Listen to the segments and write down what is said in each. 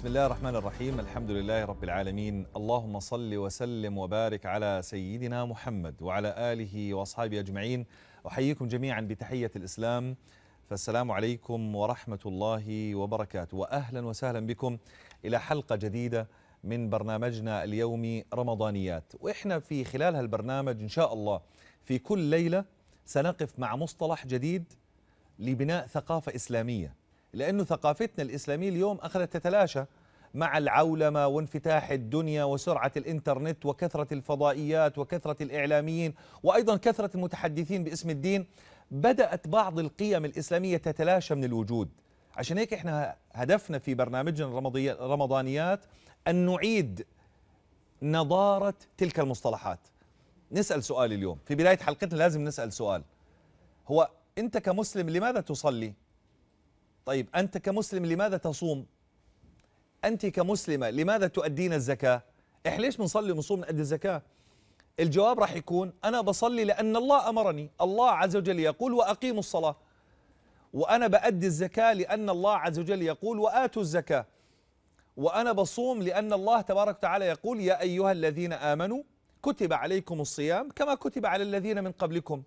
بسم الله الرحمن الرحيم الحمد لله رب العالمين اللهم صل وسلم وبارك على سيدنا محمد وعلى آله وأصحابه أجمعين أحييكم جميعا بتحية الإسلام فالسلام عليكم ورحمة الله وبركاته وأهلا وسهلا بكم إلى حلقة جديدة من برنامجنا اليومي رمضانيات وإحنا في خلال هالبرنامج إن شاء الله في كل ليلة سنقف مع مصطلح جديد لبناء ثقافة إسلامية لأنه ثقافتنا الإسلامية اليوم أخذت تتلاشى مع العولمة وانفتاح الدنيا وسرعة الإنترنت وكثرة الفضائيات وكثرة الإعلاميين وأيضا كثرة المتحدثين باسم الدين بدأت بعض القيم الإسلامية تتلاشى من الوجود عشان هيك احنا هدفنا في برنامجنا رمضانيات أن نعيد نضارة تلك المصطلحات نسأل سؤال اليوم في بداية حلقتنا لازم نسأل سؤال هو أنت كمسلم لماذا تصلي؟ طيب أنت كمسلم لماذا تصوم أنت كمسلمة لماذا تؤدين الزكاة إحنا ليش بنصلي ونصوم نؤدي الزكاة الجواب راح يكون أنا بصلي لأن الله أمرني الله عز وجل يقول وأقيموا الصلاة وأنا بأدي الزكاة لأن الله عز وجل يقول وآتوا الزكاة وأنا بصوم لأن الله تبارك وتعالى يقول يا أيها الذين آمنوا كتب عليكم الصيام كما كتب على الذين من قبلكم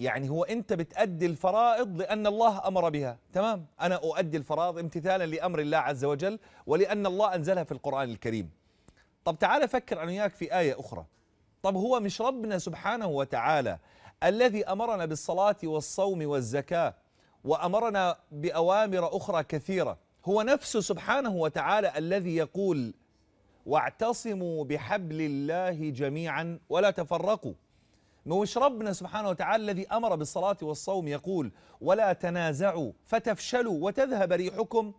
يعني هو أنت بتأدي الفرائض لأن الله أمر بها تمام أنا أؤدي الفرائض امتثالا لأمر الله عز وجل ولأن الله أنزلها في القرآن الكريم طب تعال فكر أنا وياك في آية أخرى طب هو مش ربنا سبحانه وتعالى الذي أمرنا بالصلاة والصوم والزكاة وأمرنا بأوامر أخرى كثيرة هو نفسه سبحانه وتعالى الذي يقول واعتصموا بحبل الله جميعا ولا تفرقوا مش ربنا سبحانه وتعالى الذي أمر بالصلاة والصوم يقول ولا تنازعوا فتفشلوا وتذهب ريحكم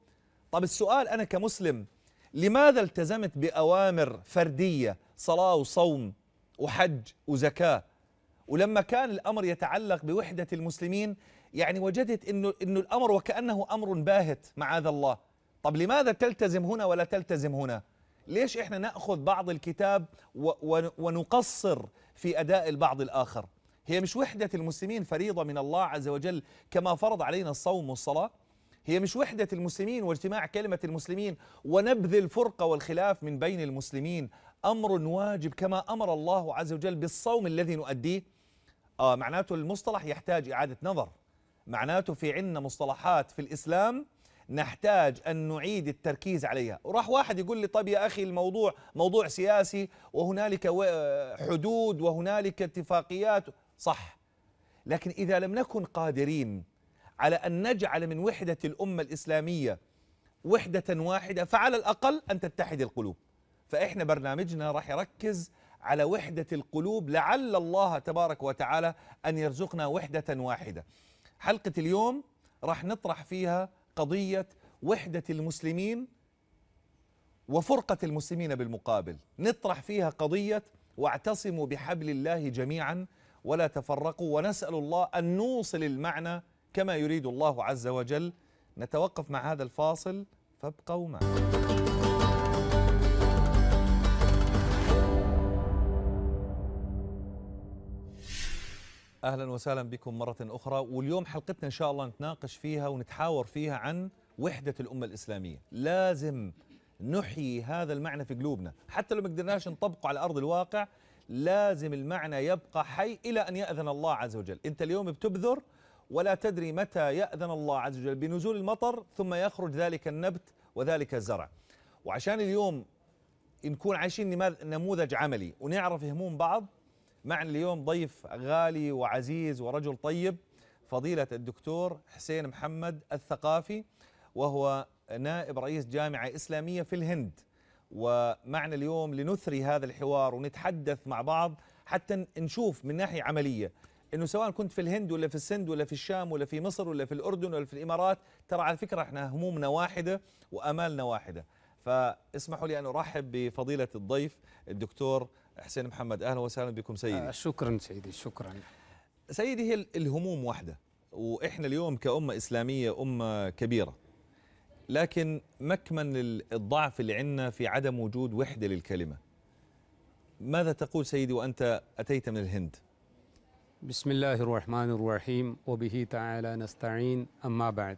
طب السؤال أنا كمسلم لماذا التزمت بأوامر فردية صلاة وصوم وحج وزكاة ولما كان الأمر يتعلق بوحدة المسلمين يعني وجدت إنه, إنه الأمر وكأنه أمر باهت معاذ الله طب لماذا تلتزم هنا ولا تلتزم هنا ليش إحنا نأخذ بعض الكتاب ونقصر في أداء البعض الآخر هي مش وحدة المسلمين فريضة من الله عز وجل كما فرض علينا الصوم والصلاة هي مش وحدة المسلمين واجتماع كلمة المسلمين ونبذ الفرقة والخلاف من بين المسلمين أمر واجب كما أمر الله عز وجل بالصوم الذي نؤديه آه معناته المصطلح يحتاج إعادة نظر معناته في عنا مصطلحات في الإسلام نحتاج أن نعيد التركيز عليها وراح واحد يقول لي طب يا أخي الموضوع موضوع سياسي وهنالك حدود وهنالك اتفاقيات صح لكن إذا لم نكن قادرين على أن نجعل من وحدة الأمة الإسلامية وحدة واحدة فعلى الأقل أن تتحد القلوب فإحنا برنامجنا راح يركز على وحدة القلوب لعل الله تبارك وتعالى أن يرزقنا وحدة واحدة حلقة اليوم راح نطرح فيها قضية وحدة المسلمين وفرقة المسلمين بالمقابل نطرح فيها قضية واعتصموا بحبل الله جميعا ولا تفرقوا ونسأل الله أن نوصل المعنى كما يريد الله عز وجل نتوقف مع هذا الفاصل فابقوا معنا اهلا وسهلا بكم مره اخرى واليوم حلقتنا ان شاء الله نتناقش فيها ونتحاور فيها عن وحده الامه الاسلاميه لازم نحيي هذا المعنى في قلوبنا حتى لو ما قدرناش نطبقه على ارض الواقع لازم المعنى يبقى حي الى ان ياذن الله عز وجل انت اليوم بتبذر ولا تدري متى ياذن الله عز وجل بنزول المطر ثم يخرج ذلك النبت وذلك الزرع وعشان اليوم نكون عايشين نموذج عملي ونعرف هموم بعض معنا اليوم ضيف غالي وعزيز ورجل طيب فضيلة الدكتور حسين محمد الثقافي وهو نائب رئيس جامعة إسلامية في الهند ومعنا اليوم لنثري هذا الحوار ونتحدث مع بعض حتى نشوف من ناحية عملية انه سواء كنت في الهند ولا في السند ولا في الشام ولا في مصر ولا في الاردن ولا في الامارات ترى على فكره احنا همومنا واحده وامالنا واحده فاسمحوا لي أن أرحب بفضيلة الضيف الدكتور حسين محمد أهلا وسهلا بكم سيدي آه شكرا سيدي شكرا سيدي هي الهموم واحدة وإحنا اليوم كأمة إسلامية أمة كبيرة لكن مكمن الضعف اللي عندنا في عدم وجود وحدة للكلمة ماذا تقول سيدي وأنت أتيت من الهند؟ بسم الله الرحمن الرحيم وبه تعالى نستعين أما بعد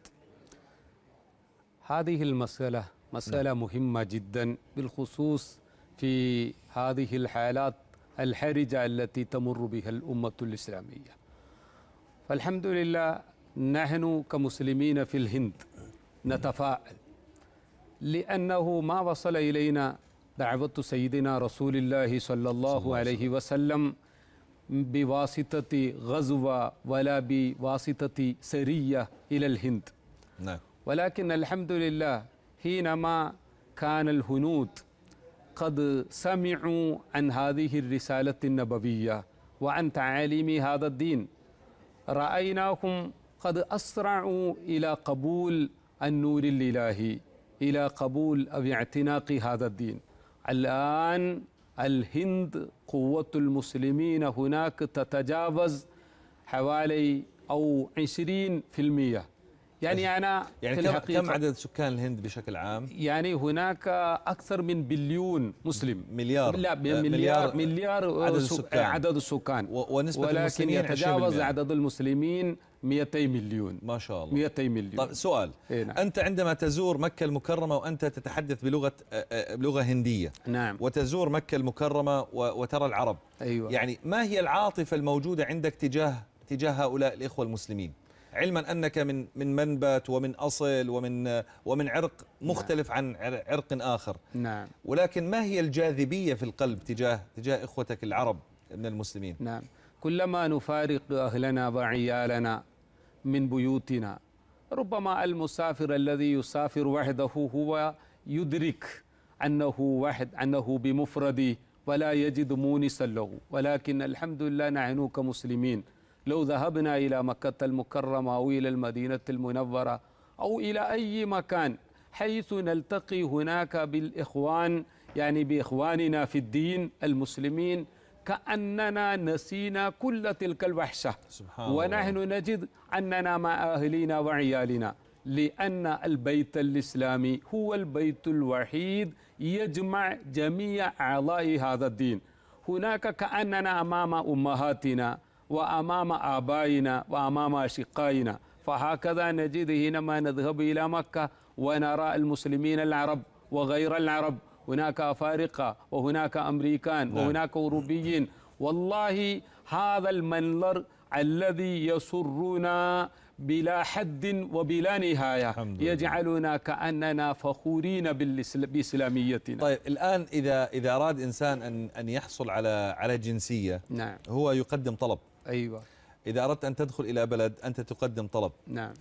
هذه المسألة مسألة نعم. مهمة جدا بالخصوص في هذه الحالات الحرجة التي تمر بها الأمة الإسلامية فالحمد لله نحن كمسلمين في الهند نتفائل لأنه ما وصل إلينا دعوة سيدنا رسول الله صلى الله عليه وسلم بواسطة غزوة ولا بواسطة سرية إلى الهند نعم. ولكن الحمد لله حينما كان الهنود قد سمعوا عن هذه الرسالة النبوية وعن تعاليم هذا الدين رأيناهم قد أسرعوا إلى قبول النور الإلهي إلى قبول أو اعتناق هذا الدين الآن الهند قوة المسلمين هناك تتجاوز حوالي أو 20% يعني أنا يعني كم عدد سكان الهند بشكل عام؟ يعني هناك أكثر من بليون مسلم مليار لا آه، مليار مليار, مليار عدد السكان عدد السكان ونسبة ولكن يتجاوز عدد المسلمين 200 مليون ما شاء الله 200 مليون طيب سؤال إيه نعم. أنت عندما تزور مكة المكرمة وأنت تتحدث بلغة آه، آه، بلغة هندية نعم وتزور مكة المكرمة وترى العرب أيوة يعني ما هي العاطفة الموجودة عندك تجاه تجاه هؤلاء الإخوة المسلمين؟ علما انك من من منبت ومن اصل ومن ومن عرق مختلف نعم. عن عرق اخر نعم ولكن ما هي الجاذبيه في القلب تجاه تجاه اخوتك العرب من المسلمين نعم كلما نفارق اهلنا وعيالنا من بيوتنا ربما المسافر الذي يسافر وحده هو يدرك انه واحد انه بمفرده ولا يجد مونسا له ولكن الحمد لله نحن كمسلمين لو ذهبنا إلى مكة المكرمة أو إلى المدينة المنورة أو إلى أي مكان حيث نلتقي هناك بالإخوان يعني بإخواننا في الدين المسلمين كأننا نسينا كل تلك الوحشة سبحان ونحن الله. نجد أننا مع أهلنا وعيالنا لأن البيت الإسلامي هو البيت الوحيد يجمع جميع أعضاء هذا الدين هناك كأننا أمام أمهاتنا وأمام آبائنا وأمام أشقائنا فهكذا نجد حينما نذهب إلى مكة ونرى المسلمين العرب وغير العرب هناك أفارقة وهناك أمريكان نعم. وهناك أوروبيين والله هذا المنظر الذي يسرنا بلا حد وبلا نهاية يجعلنا كأننا فخورين بإسلاميتنا طيب الآن إذا إذا أراد إنسان أن أن يحصل على على جنسية نعم. هو يقدم طلب أيوة إذا أردت أن تدخل إلى بلد أنت تقدم طلب نعم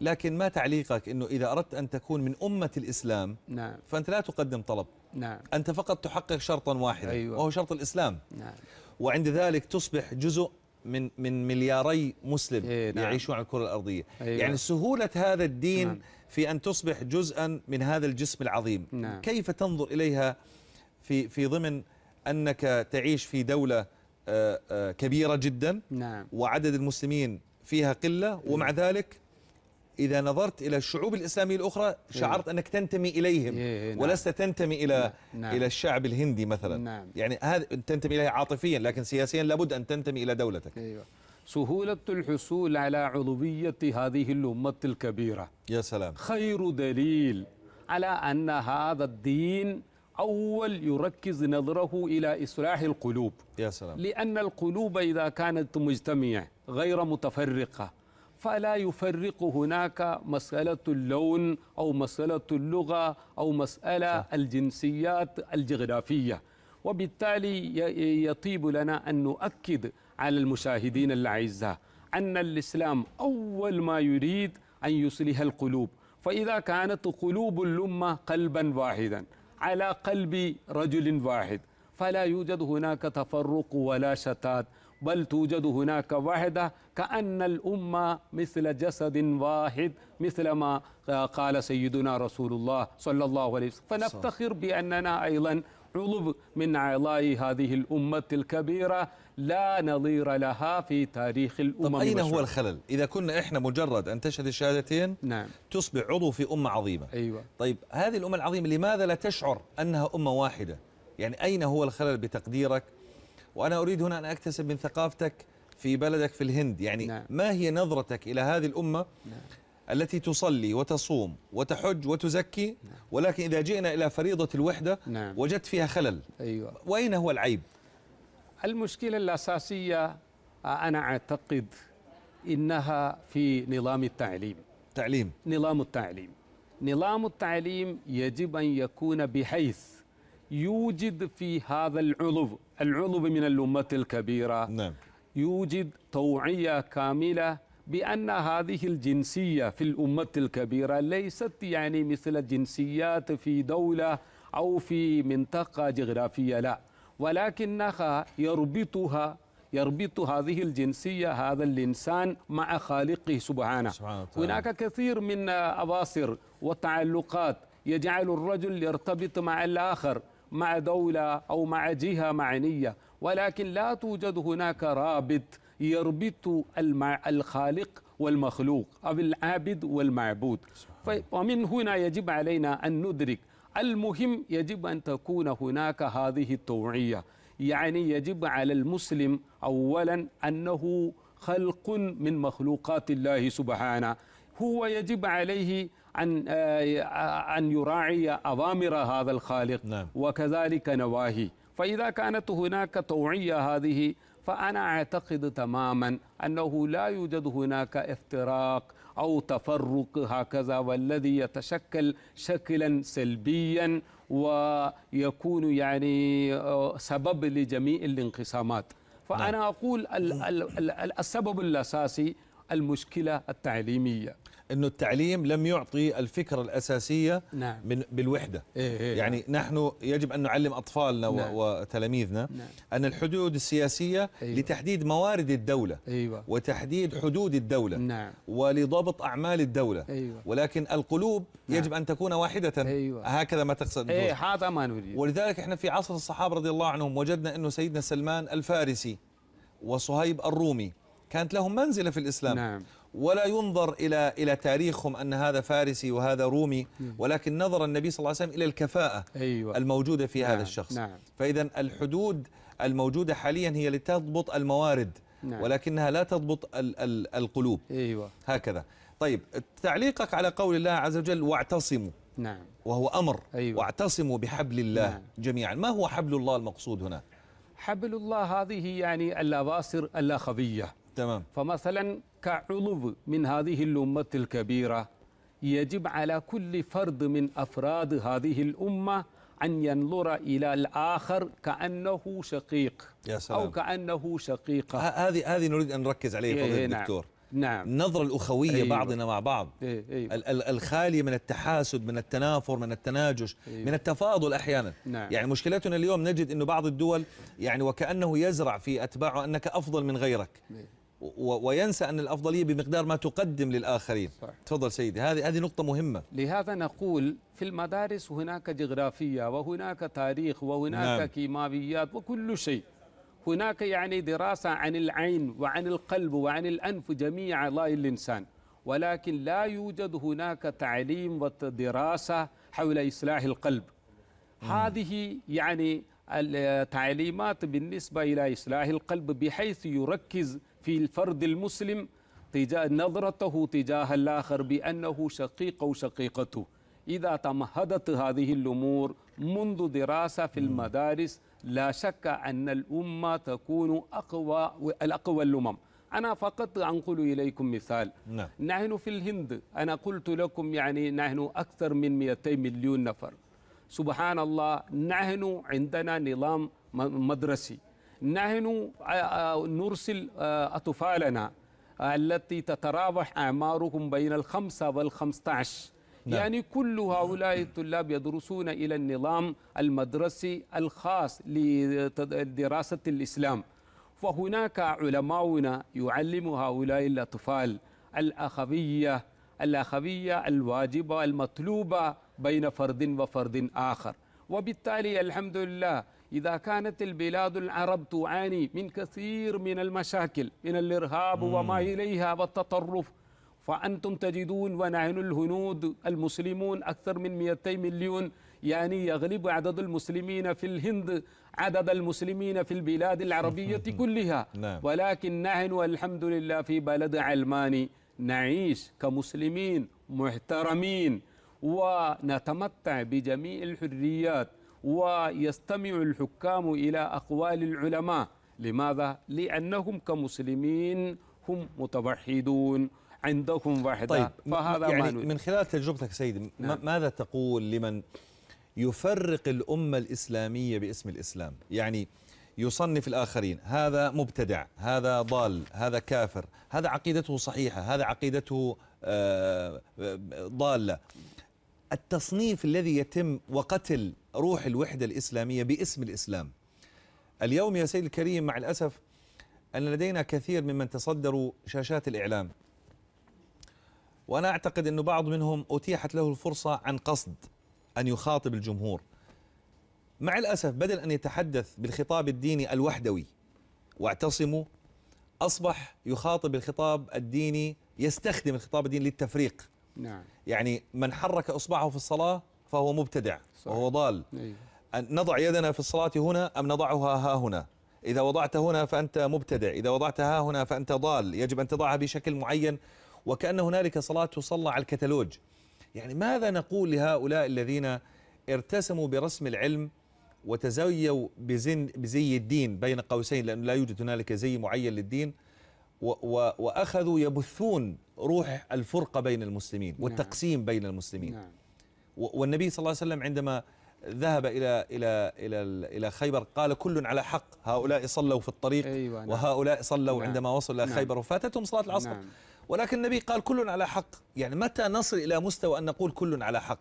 لكن ما تعليقك أنه إذا أردت أن تكون من أمة الإسلام نعم فأنت لا تقدم طلب نعم أنت فقط تحقق شرطا واحدا أيوة وهو شرط الإسلام نعم وعند ذلك تصبح جزء من من ملياري مسلم إيه نعم. يعيشون على الكره الارضيه أيوة. يعني سهوله هذا الدين نعم. في ان تصبح جزءا من هذا الجسم العظيم نعم. كيف تنظر اليها في في ضمن انك تعيش في دوله كبيرة جدا نعم. وعدد المسلمين فيها قلة ومع نعم. ذلك إذا نظرت إلى الشعوب الإسلامية الأخرى شعرت إيه. أنك تنتمي إليهم إيه، إيه، نعم. ولست تنتمي إلى نعم،, نعم. إلى الشعب الهندي مثلا نعم. يعني هذا تنتمي إليه عاطفيا لكن سياسيا لابد أن تنتمي إلى دولتك أيوة. سهولة الحصول على عضوية هذه الأمة الكبيرة يا سلام خير دليل على أن هذا الدين أول يركز نظره إلى إصلاح القلوب يا سلام لأن القلوب إذا كانت مجتمعة غير متفرقة فلا يفرق هناك مسألة اللون أو مسألة اللغة أو مسألة صح. الجنسيات الجغرافية وبالتالي يطيب لنا أن نؤكد على المشاهدين الأعزاء أن الإسلام أول ما يريد أن يصلح القلوب فإذا كانت قلوب الأمة قلبا واحدا على قلب رجل واحد فلا يوجد هناك تفرق ولا شتات بل توجد هناك وحدة كأن الأمة مثل جسد واحد مثل ما قال سيدنا رسول الله صلى الله عليه وسلم فنفتخر بأننا أيضا عضو من عضاء هذه الأمة الكبيرة لا نظير لها في تاريخ الأمم طب أين هو الخلل؟ إذا كنا إحنا مجرد أن تشهد الشهادتين نعم. تصبح عضو في أمة عظيمة أيوة. طيب هذه الأمة العظيمة لماذا لا تشعر أنها أمة واحدة؟ يعني أين هو الخلل بتقديرك؟ وأنا أريد هنا أن أكتسب من ثقافتك في بلدك في الهند يعني نعم. ما هي نظرتك إلى هذه الأمة نعم. التي تصلي وتصوم وتحج وتزكي نعم. ولكن إذا جئنا إلى فريضة الوحدة نعم. وجدت فيها خلل أيوة. وأين هو العيب؟ المشكلة الأساسية آه، أنا أعتقد إنها في نظام التعليم تعليم نظام التعليم نظام التعليم يجب أن يكون بحيث يوجد في هذا العضو العضو من الأمة الكبيرة نعم. يوجد توعية كاملة بأن هذه الجنسية في الأمة الكبيرة ليست يعني مثل الجنسيات في دولة أو في منطقة جغرافية لا ولكنها يربطها يربط هذه الجنسية هذا الإنسان مع خالقه سبحانه, سبحانه هناك كثير من أباصر وتعلقات يجعل الرجل يرتبط مع الآخر مع دولة أو مع جهة معنية ولكن لا توجد هناك رابط يربط المع... الخالق والمخلوق أو العابد والمعبود ف... ومن هنا يجب علينا أن ندرك المهم يجب أن تكون هناك هذه التوعية يعني يجب على المسلم أولا أنه خلق من مخلوقات الله سبحانه هو يجب عليه أن أن يراعي أوامر هذا الخالق نعم. وكذلك نواهي فإذا كانت هناك توعية هذه فأنا أعتقد تماما أنه لا يوجد هناك افتراق أو تفرق هكذا والذي يتشكل شكلا سلبيا ويكون يعني آه، سبب لجميع الانقسامات فأنا نعم. أقول السبب الأساسي المشكلة التعليمية انه التعليم لم يعطي الفكره الاساسيه نعم. من بالوحده إيه إيه نعم. يعني نعم. نحن يجب ان نعلم اطفالنا نعم. وتلاميذنا نعم. ان الحدود السياسيه أيوة. لتحديد موارد الدوله أيوة. وتحديد حدود الدوله نعم. ولضبط اعمال الدوله أيوة. ولكن القلوب نعم. يجب ان تكون واحده أيوة. هكذا ما تقصد اي ما نريد ولذلك احنا في عصر الصحابه رضي الله عنهم وجدنا انه سيدنا سلمان الفارسي وصهيب الرومي كانت لهم منزله في الاسلام نعم. ولا ينظر إلى إلى تاريخهم أن هذا فارسي وهذا رومي ولكن نظر النبي صلى الله عليه وسلم إلى الكفاءة أيوة الموجودة في نعم هذا الشخص نعم فإذا الحدود الموجودة حاليا هي لتضبط الموارد نعم ولكنها لا تضبط ال ال القلوب أيوة هكذا طيب تعليقك على قول الله عز وجل واعتصموا نعم وهو أمر أيوة واعتصموا بحبل الله نعم جميعا ما هو حبل الله المقصود هنا؟ حبل الله هذه يعني الأباصر اللاخبية تمام فمثلا كعضو من هذه الأمة الكبيرة يجب على كل فرد من أفراد هذه الأمة أن ينظر إلى الآخر كأنه شقيق يا سلام. أو كأنه شقيقة هذه هذه نريد أن نركز عليها إيه، فضيلة إيه الدكتور نعم. نعم النظرة الأخوية أيوة. بعضنا مع بعض أيوة. ال الخالية من التحاسد من التنافر من التناجش أيوة. من التفاضل أحيانا نعم. يعني مشكلتنا اليوم نجد أنه بعض الدول يعني وكأنه يزرع في أتباعه أنك أفضل من غيرك أيوة. وينسى أن الأفضلية بمقدار ما تقدم للآخرين صح. تفضل سيدي هذه هذه نقطة مهمة لهذا نقول في المدارس هناك جغرافية وهناك تاريخ وهناك نعم. كيماويات وكل شيء هناك يعني دراسة عن العين وعن القلب وعن الأنف جميع اعضاء الإنسان ولكن لا يوجد هناك تعليم ودراسة حول إصلاح القلب مم. هذه يعني التعليمات بالنسبة إلى إصلاح القلب بحيث يركز في الفرد المسلم تجاه نظرته تجاه الآخر بأنه شقيق أو شقيقته إذا تمهدت هذه الأمور منذ دراسة في المدارس لا شك أن الأمة تكون أقوى الأقوى الأمم أنا فقط أنقل إليكم مثال نعم. نحن في الهند أنا قلت لكم يعني نحن أكثر من 200 مليون نفر سبحان الله نحن عندنا نظام مدرسي نحن آه، آه، نرسل آه، أطفالنا التي تتراوح أعمارهم بين الخمسة والخمسة عشر نعم. يعني كل هؤلاء الطلاب يدرسون إلى النظام المدرسي الخاص لدراسة الإسلام فهناك علماؤنا يعلم هؤلاء الأطفال الأخوية الأخوية الواجبة المطلوبة بين فرد وفرد آخر وبالتالي الحمد لله إذا كانت البلاد العرب تعاني من كثير من المشاكل من الإرهاب وما إليها والتطرف فأنتم تجدون ونحن الهنود المسلمون أكثر من 200 مليون يعني يغلب عدد المسلمين في الهند عدد المسلمين في البلاد العربية كلها نعم. ولكن نحن والحمد لله في بلد علماني نعيش كمسلمين محترمين ونتمتع بجميع الحريات ويستمع الحكام إلى أقوال العلماء لماذا؟ لأنهم كمسلمين هم متوحدون عندكم واحدة طيب فهذا يعني ما من خلال تجربتك سيدي نعم. ماذا تقول لمن يفرق الأمة الإسلامية باسم الإسلام يعني يصنف الآخرين هذا مبتدع هذا ضال هذا كافر هذا عقيدته صحيحة هذا عقيدته آه، آه، ضالة التصنيف الذي يتم وقتل روح الوحدة الإسلامية باسم الإسلام اليوم يا سيد الكريم مع الأسف أن لدينا كثير ممن تصدروا شاشات الإعلام وأنا أعتقد أن بعض منهم أتيحت له الفرصة عن قصد أن يخاطب الجمهور مع الأسف بدل أن يتحدث بالخطاب الديني الوحدوي واعتصموا أصبح يخاطب الخطاب الديني يستخدم الخطاب الديني للتفريق نعم يعني من حرك إصبعه في الصلاة فهو مبتدع صحيح. وهو ضال إيه. أن نضع يدنا في الصلاة هنا أم نضعها ها هنا إذا وضعت هنا فأنت مبتدع إذا وضعتها هنا فأنت ضال يجب أن تضعها بشكل معين وكأن هنالك صلاة تصلى على الكتالوج يعني ماذا نقول لهؤلاء الذين ارتسموا برسم العلم وتزيوا بزن بزي الدين بين قوسين لأنه لا يوجد هنالك زي معين للدين وأخذوا يبثون روح الفرقة بين المسلمين نعم. والتقسيم بين المسلمين نعم. والنبي صلى الله عليه وسلم عندما ذهب إلى إلى إلى إلى خيبر قال كل على حق هؤلاء صلوا في الطريق أيوة نعم. وهؤلاء صلوا نعم. عندما وصلوا إلى خيبر وفاتتهم صلاة العصر نعم. ولكن النبي قال كل على حق يعني متى نصل إلى مستوى أن نقول كل على حق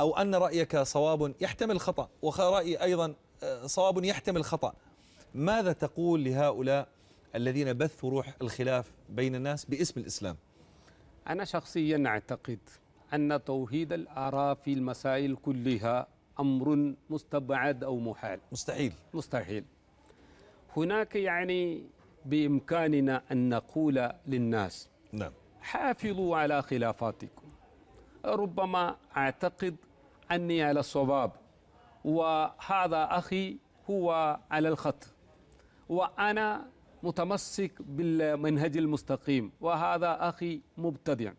أو أن رأيك صواب يحتمل خطأ ورأيي أيضا آه، صواب يحتمل خطأ ماذا تقول لهؤلاء الذين بثوا روح الخلاف بين الناس باسم الإسلام أنا شخصيا أعتقد أن توحيد الآراء في المسائل كلها أمر مستبعد أو محال مستحيل مستحيل هناك يعني بإمكاننا أن نقول للناس نعم حافظوا على خلافاتكم ربما أعتقد أني على الصواب وهذا أخي هو على الخط وأنا متمسك بالمنهج المستقيم وهذا أخي مبتدع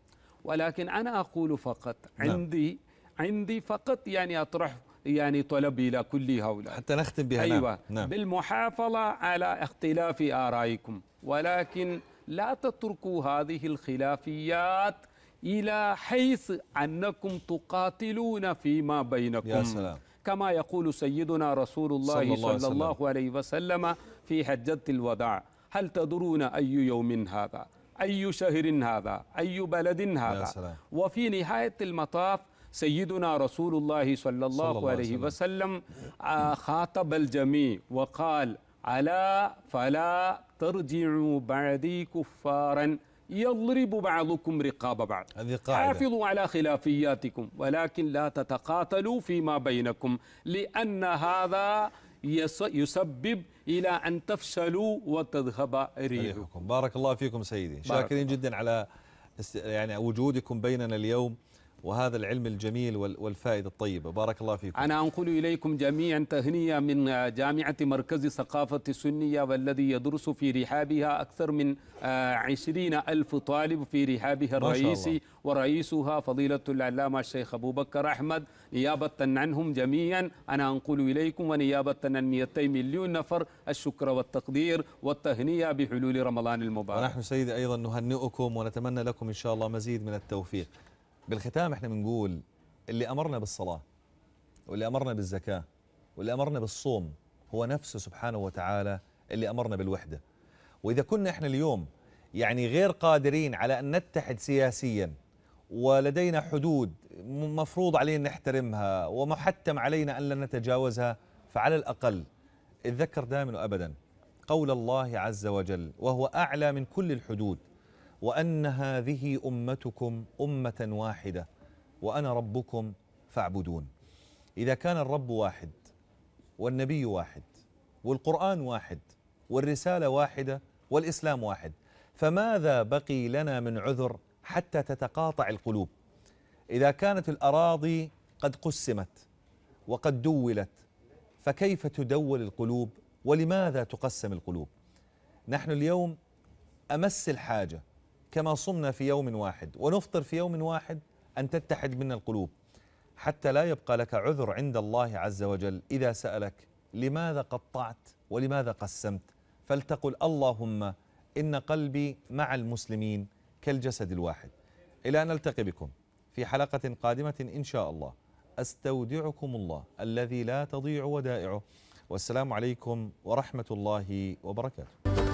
ولكن أنا أقول فقط نعم. عندي عندي فقط يعني أطرح يعني طلبي إلى كل هؤلاء حتى نختم بها نعم. أيوة نعم. بالمحافظة على اختلاف آرائكم ولكن لا تتركوا هذه الخلافيات إلى حيث أنكم تقاتلون فيما بينكم يا سلام. كما يقول سيدنا رسول الله صلى الله, صلى الله عليه وسلم في حجة الوداع هل تدرون أي يوم هذا أي شهر هذا أي بلد هذا وفي نهاية المطاف سيدنا رسول الله صلى الله, صلى الله عليه وسلم آه، خاطب الجميع وقال ألا فلا ترجعوا بعدي كفارا يضرب بعضكم رقاب بعض هذه قاعدة. حافظوا على خلافياتكم ولكن لا تتقاتلوا فيما بينكم لأن هذا يسبب إلى أن تفشلوا وتذهب ريحكم بارك الله فيكم سيدي شاكرين جدا على يعني وجودكم بيننا اليوم وهذا العلم الجميل والفائدة الطيبة بارك الله فيكم أنا أنقل إليكم جميعا تهنئة من جامعة مركز الثقافة السنية والذي يدرس في رحابها أكثر من آه، عشرين ألف طالب في رحابها الرئيسي ورئيسها فضيلة العلامة الشيخ أبو بكر أحمد نيابة عنهم جميعا أنا أنقل إليكم ونيابة عن 200 مليون نفر الشكر والتقدير والتهنئة بحلول رمضان المبارك ونحن سيدي أيضا نهنئكم ونتمنى لكم إن شاء الله مزيد من التوفيق بالختام احنا بنقول اللي امرنا بالصلاه واللي امرنا بالزكاه واللي امرنا بالصوم هو نفسه سبحانه وتعالى اللي امرنا بالوحده واذا كنا احنا اليوم يعني غير قادرين على ان نتحد سياسيا ولدينا حدود مفروض علينا نحترمها ومحتم علينا ان لا نتجاوزها فعلى الاقل اتذكر دائما وابدا قول الله عز وجل وهو اعلى من كل الحدود وان هذه امتكم امه واحده وانا ربكم فاعبدون اذا كان الرب واحد والنبي واحد والقران واحد والرساله واحده والاسلام واحد فماذا بقي لنا من عذر حتى تتقاطع القلوب اذا كانت الاراضي قد قسمت وقد دولت فكيف تدول القلوب ولماذا تقسم القلوب نحن اليوم امس الحاجه كما صمنا في يوم واحد ونفطر في يوم واحد أن تتحد من القلوب حتى لا يبقى لك عذر عند الله عز وجل إذا سألك لماذا قطعت ولماذا قسمت فلتقل اللهم إن قلبي مع المسلمين كالجسد الواحد إلى أن نلتقي بكم في حلقة قادمة إن شاء الله أستودعكم الله الذي لا تضيع ودائعه والسلام عليكم ورحمة الله وبركاته